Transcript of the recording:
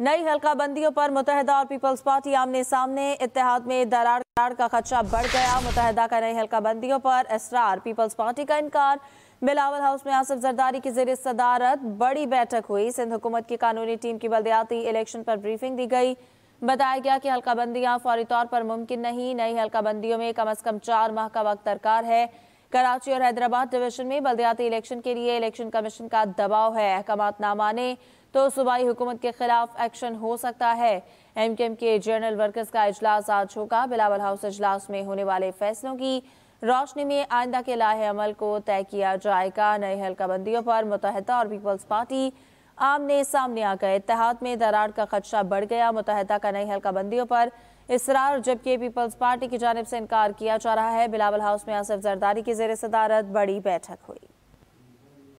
नई हल्काबंदियों पर मुतहदा और पीपल्स पार्टी आमने सामने इतिहाद में दरार दरार का खदशा बढ़ गया मुतहदा का नई हल्काबंदियों पर इसरार पीपल्स पार्टी का इनकार बिलावल हाउस में आसिफ जरदारी की जेर सदारत बड़ी बैठक हुई सिंध हुकूमत की कानूनी टीम की बलदयाती इलेक्शन पर ब्रीफिंग दी गई बताया गया कि हल्काबंदियां फौरी तौर पर मुमकिन नहीं नई हल्काबंदियों में कम अज कम चार माह का वक्त दरकार है कराची और हैदराबाद डिवीजन में बल्दियाती इलेक्शन के लिए इलेक्शन कमीशन का दबाव है अहकाम ना माने तो सूबाई हुकूमत के खिलाफ एक्शन हो सकता है एम के एम के जनरल वर्कर्स का अजलास आज होगा बिलावल हाउस अजलास में होने वाले फैसलों की रोशनी में आइंदा के लाहे अमल को तय किया जाएगा नई हल्काबंदियों पर मुतहदा और पीपल्स पार्टी आमने सामने आ गए इतिहाद में दरार का खदशा बढ़ गया मुतहदा का नई हल्काबंदियों पर इसरार जबकि पीपल्स पार्टी की जानब से इनकार किया जा रहा है बिलावल हाउस में आसफ जरदारी की जेर सदारत बड़ी बैठक हुई